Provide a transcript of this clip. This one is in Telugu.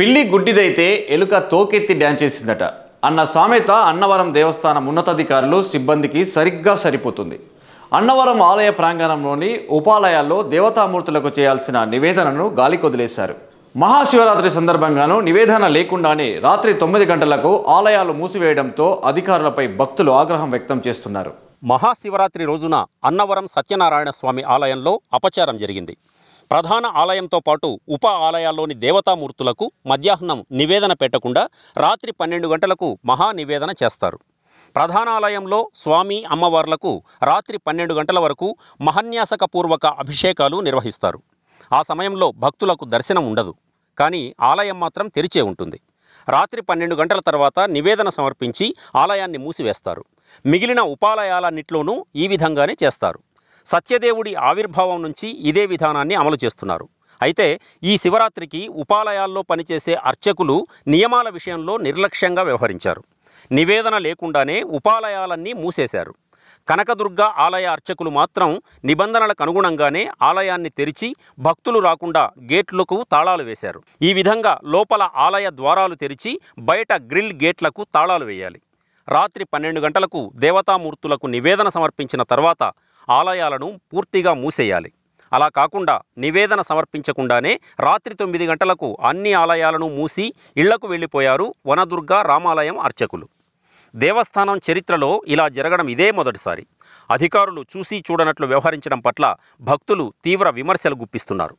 పిల్లి గుడ్డిదైతే ఎలుక తోకెత్తి డ్యాన్స్ చేసిందట అన్న సామెత అన్నవరం దేవస్థానం ఉన్నతాధికారులు సిబ్బందికి సరిగ్గా సరిపోతుంది అన్నవరం ఆలయ ప్రాంగణంలోని ఉపాలయాల్లో దేవతామూర్తులకు చేయాల్సిన నివేదనను గాలికొదిలేశారు మహాశివరాత్రి సందర్భంగానూ నివేదన లేకుండానే రాత్రి తొమ్మిది గంటలకు ఆలయాలు మూసివేయడంతో అధికారులపై భక్తులు ఆగ్రహం వ్యక్తం చేస్తున్నారు మహాశివరాత్రి రోజున అన్నవరం సత్యనారాయణ స్వామి ఆలయంలో అపచారం జరిగింది ప్రధాన ఆలయంతో పాటు ఉప ఆలయాల్లోని దేవతామూర్తులకు మధ్యాహ్నం నివేదన పెట్టకుండా రాత్రి పన్నెండు గంటలకు మహా నివేదన చేస్తారు ప్రధానాలయంలో స్వామి అమ్మవార్లకు రాత్రి పన్నెండు గంటల వరకు మహన్యాసకపూర్వక అభిషేకాలు నిర్వహిస్తారు ఆ సమయంలో భక్తులకు దర్శనం ఉండదు కానీ ఆలయం మాత్రం తెరిచే ఉంటుంది రాత్రి పన్నెండు గంటల తర్వాత నివేదన సమర్పించి ఆలయాన్ని మూసివేస్తారు మిగిలిన ఉపాలయాలన్నిట్లోనూ ఈ విధంగానే చేస్తారు సత్యదేవుడి ఆవిర్భావం నుంచి ఇదే విధానాన్ని అమలు చేస్తున్నారు అయితే ఈ శివరాత్రికి ఉపాలయాల్లో పనిచేసే అర్చకులు నియమాల విషయంలో నిర్లక్ష్యంగా వ్యవహరించారు నివేదన లేకుండానే ఉపాలయాలన్నీ మూసేశారు కనకదుర్గ ఆలయ అర్చకులు మాత్రం నిబంధనలకు అనుగుణంగానే ఆలయాన్ని తెరిచి భక్తులు రాకుండా గేట్లకు తాళాలు వేశారు ఈ విధంగా లోపల ఆలయ ద్వారాలు తెరిచి బయట గ్రిల్ గేట్లకు తాళాలు వేయాలి రాత్రి పన్నెండు గంటలకు దేవతామూర్తులకు నివేదన సమర్పించిన తర్వాత ఆలయాలను పూర్తిగా మూసేయాలి అలా కాకుండా నివేదన సమర్పించకుండానే రాత్రి తొమ్మిది గంటలకు అన్ని ఆలయాలను మూసి ఇళ్లకు వెళ్ళిపోయారు వనదుర్గ రామాలయం అర్చకులు దేవస్థానం చరిత్రలో ఇలా జరగడం ఇదే మొదటిసారి అధికారులు చూసి చూడనట్లు వ్యవహరించడం పట్ల భక్తులు తీవ్ర విమర్శలు గుప్పిస్తున్నారు